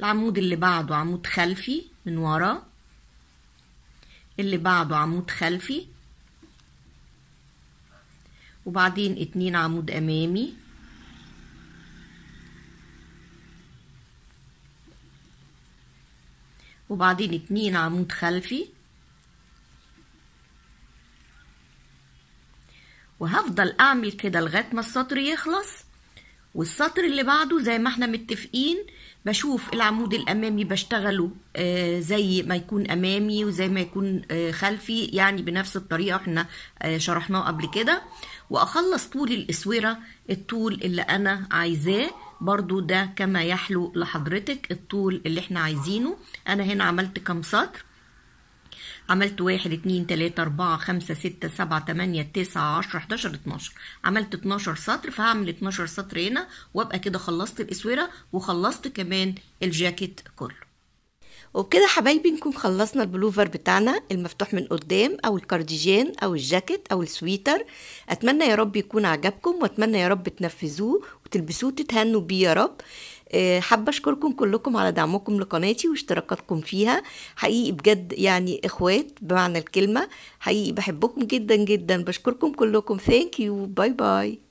العمود اللي بعده عمود خلفي من ورا اللي بعده عمود خلفي وبعدين اتنين عمود امامي وبعدين اتنين عمود خلفي وهفضل اعمل كده لغايه ما السطر يخلص والسطر اللي بعده زي ما احنا متفقين بشوف العمود الامامي بشتغله آه، زي ما يكون امامي وزي ما يكون آه، خلفي يعني بنفس الطريقه احنا آه، شرحناه قبل كده واخلص طول الاسوره الطول اللي انا عايزاه برضو ده كما يحلو لحضرتك الطول اللي احنا عايزينه انا هنا عملت كم سطر عملت واحد اتنين تلاتة اربعة خمسة ستة سبعة تمانية تسعة عشرة حداشر اتناشر عملت اتناشر سطر فهعمل اتناشر سطر هنا وابقى كده خلصت الاسورة وخلصت كمان الجاكيت كله وبكده حبايبي نكون خلصنا البلوفر بتاعنا المفتوح من قدام او الكارديجان او الجاكيت او السويتر اتمنى يا رب يكون عجبكم واتمنى يا رب تنفذوه وتلبسوه تتهنوا بيه يا رب آه، حابه اشكركم كلكم على دعمكم لقناتي واشتراكاتكم فيها حقيقي بجد يعني اخوات بمعنى الكلمه حقيقي بحبكم جدا جدا بشكركم كلكم ثانك يو باي باي